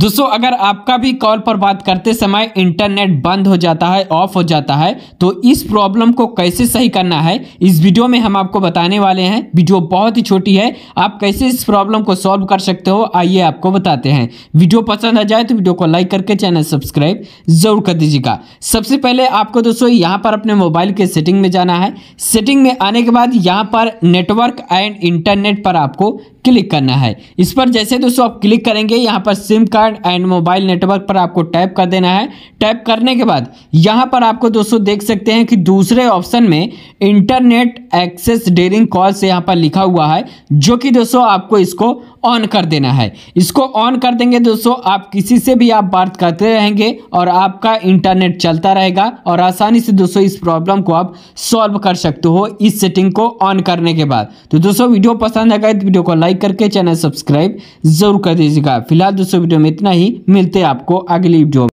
दोस्तों अगर आपका भी कॉल पर बात करते समय इंटरनेट बंद हो जाता है ऑफ हो जाता है तो इस प्रॉब्लम को कैसे सही करना है इस वीडियो में हम आपको बताने वाले हैं वीडियो बहुत ही छोटी है आप कैसे इस प्रॉब्लम को सॉल्व कर सकते हो आइए आपको बताते हैं वीडियो पसंद आ जाए तो वीडियो को लाइक करके चैनल सब्सक्राइब जरूर कर दीजिएगा सबसे पहले आपको दोस्तों यहाँ पर अपने मोबाइल के सेटिंग में जाना है सेटिंग में आने के बाद यहाँ पर नेटवर्क एंड इंटरनेट पर आपको क्लिक करना है इस पर जैसे दोस्तों आप क्लिक करेंगे यहाँ पर SIM card and mobile network पर आपको टैप कर देना है टैप करने के बाद यहाँ पर आपको दोस्तों देख सकते हैं कि दूसरे ऑप्शन में इंटरनेट एक्सेस डेरिंग कॉल से यहाँ पर लिखा हुआ है जो कि दोस्तों आपको इसको ऑन कर देना है इसको ऑन कर देंगे दोस्तों आप किसी से भी आप बात करते रहेंगे और आपका इंटरनेट चलता रहेगा और आसानी से दोस्तों इस प्रॉब्लम को आप सॉल्व कर सकते हो इस सेटिंग को ऑन करने के बाद तो दोस्तों वीडियो पसंद आ गए तो वीडियो को लाइक करके चैनल सब्सक्राइब जरूर कर दीजिएगा फिलहाल दोस्तों वीडियो में इतना ही मिलते हैं आपको अगली वीडियो